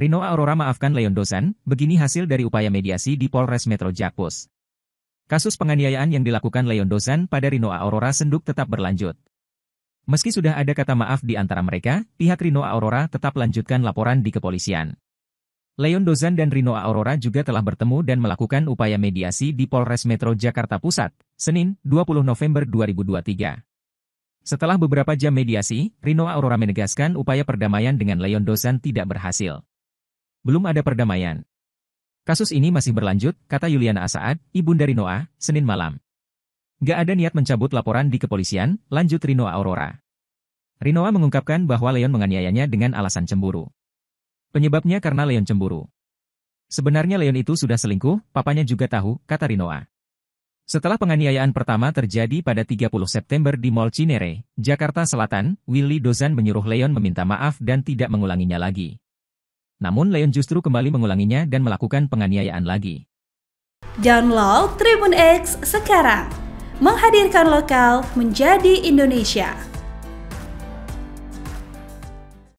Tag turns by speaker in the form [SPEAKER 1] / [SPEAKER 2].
[SPEAKER 1] Rino Aurora maafkan Leon Dosan, begini hasil dari upaya mediasi di Polres Metro Jakpus. Kasus penganiayaan yang dilakukan Leon Dosan pada Rino Aurora Senduk tetap berlanjut. Meski sudah ada kata maaf di antara mereka, pihak Rino Aurora tetap lanjutkan laporan di kepolisian. Leon Dozan dan Rino Aurora juga telah bertemu dan melakukan upaya mediasi di Polres Metro Jakarta Pusat, Senin, 20 November 2023. Setelah beberapa jam mediasi, Rino Aurora menegaskan upaya perdamaian dengan Leon Dozan tidak berhasil belum ada perdamaian. Kasus ini masih berlanjut, kata Yuliana Asaad, ibu dari Noah, Senin malam. Gak ada niat mencabut laporan di kepolisian, lanjut Rinoa Aurora. Rinoa mengungkapkan bahwa Leon menganiayanya dengan alasan cemburu. Penyebabnya karena Leon cemburu. Sebenarnya Leon itu sudah selingkuh, papanya juga tahu, kata Rinoa. Setelah penganiayaan pertama terjadi pada 30 September di Mall Cinere, Jakarta Selatan, Willy Dozan menyuruh Leon meminta maaf dan tidak mengulanginya lagi. Namun Leon justru kembali mengulanginya dan melakukan penganiayaan lagi.
[SPEAKER 2] Download Tribun X sekarang. Menghadirkan lokal menjadi Indonesia.